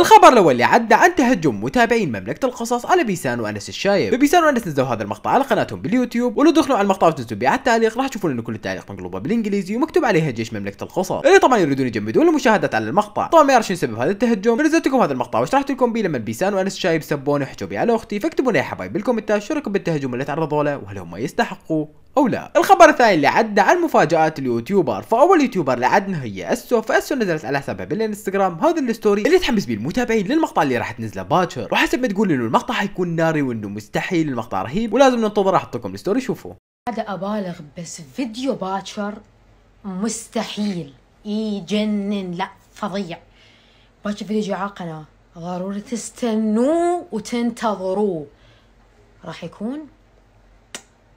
الخبر الاول اللي عدى عن تهجم متابعين مملكه القصص على بيسان وانس الشايب، فبيسان وانس نزلوا هذا المقطع على قناتهم باليوتيوب ولو دخلوا على المقطع وتنزلوا على التعليق راح تشوفون انه كل التعليق مقلوبه بالانجليزي ومكتوب عليها جيش مملكه القصص، اللي طبعا يريدون يجمدون المشاهدات على المقطع، طبعا ما يعرف شنو سبب هذا التهجم، فنزلت لكم هذا المقطع وشرحت لكم بيه لما بيسان وانس الشايب سبوني وحكوا بيه على اختي، فاكتبوا لي يا حبايب بالكومنتات شو رأيكم بالتهجم اللي تعرضوا له وهل هم يستحقوا او لا الخبر الثاني اللي عدنا عن مفاجات اليوتيوبر فاول يوتيوبر اللي عدنا هي اسو فاسو نزلت على حسابها بالانستغرام هذا الستوري اللي تحمس بيه المتابعين للمقطع اللي راح تنزله باكر وحسب ما تقول انه المقطع حيكون ناري وانه مستحيل المقطع رهيب ولازم ننتظر راح لكم الستوري شوفوا هذا ابالغ بس فيديو باكر مستحيل يجنن لا فظيع باكر فيديو جو قناه ضروري تستنوه وتنتظروه راح يكون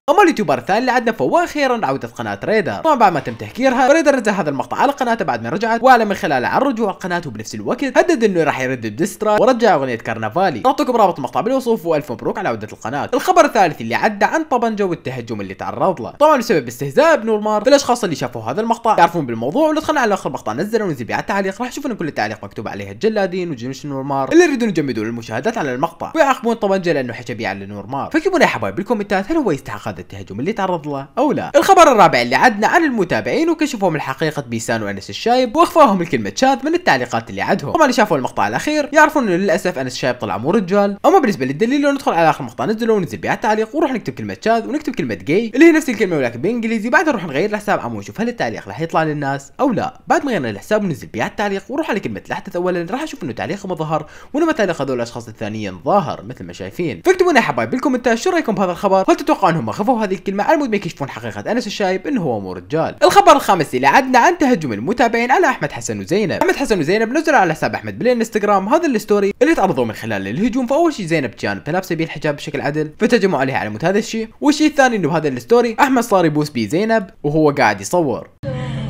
اما اليوتيوبر الثاني اللي عندنا فهو اخيرا عوده قناه ريدر طبعا بعد ما تم تهكيرها ريدر نزل هذا المقطع على قناته بعد ما رجعت واعلن من خلاله عن رجوع القناه وبنفس الوقت هدد انه راح يرد الدسترا ورجع اغنيه كرنفالي نعطيكم رابط المقطع بالوصف والف مبروك على عوده القناه الخبر الثالث اللي عدى عن طبنجه والتهجم اللي تعرض له طبعا بسبب استهزاء بنور مار فالاشخاص اللي شافوا هذا المقطع يعرفون بالموضوع ولو دخلنا على اخر مقطع نزله ونزل بيع التعليق راح تشوفون كل التعليق مكتوب عليها الجلادين وجنوش نور مار اللي يريدون يجمدون المشاهدات على المقطع ويعاقبون طبنجه لانه حكى بيع نور مار فكتبوا لي يا حبايب بالكومنتات هل هو يستحق هذا التهجم اللي تعرض له او لا الخبر الرابع اللي عدنا عن المتابعين وكشفهم الحقيقة بيسان وانس الشايب واخفاهم الكلمه شاذ من التعليقات اللي عدهم هم اللي شافوا المقطع الاخير يعرفون انه للاسف انس الشايب طلع مو رجال اما بالنسبه للدليل لو ندخل على اخر مقطع نزله ونزل بها التعليق ونروح نكتب كلمه شاذ ونكتب كلمه جاي اللي هي نفس الكلمه ولكن بالانجليزي بعدها نروح نغير الحساب عم نشوف هل التعليق راح يطلع للناس او لا بعد ما غيرنا الحساب ونزل بها التعليق ونروح على كلمه الاحدث اولا راح اشوف انه تعليقهم ظهر وانما تعليق هذول الاشخاص الثانيين ظاهر مثل ما شايفين فاكتبوا لنا حبايب بالكومنتات شو رايكم بهذا الخبر هل تتوقعوا انهم خفوا هذه الكلمه على مود ما يكشفون حقيقه انس الشايب انه هو مو رجال. الخبر الخامس اللي عدنا عن تهجم المتابعين على احمد حسن وزينب. احمد حسن وزينب نزل على حساب احمد بالانستغرام هذا الستوري اللي تعرضوا من خلاله الهجوم فاول شيء زينب كانت تلابس بيه الحجاب بشكل عدل فتهجموا عليها على مود هذا الشيء، والشيء الثاني انه بهذا الستوري احمد صار يبوس بيه زينب وهو قاعد يصور.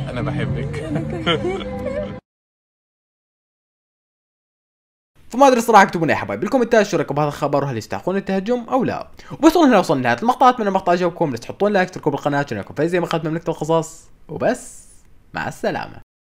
انا بحبك. فما ادري صراحه اكتبوا يا حبايب بالكومنتات شو رايكم بهذا الخبر وهل يستحقون التهجم او لا وبس هنا وصلنا لنهايه المقطع اتمنى المقطع عجبكم لا تحطون لايك تركوا بالقناه اشتركوا فايز زي ما قدمنا من نكتب القصص وبس مع السلامه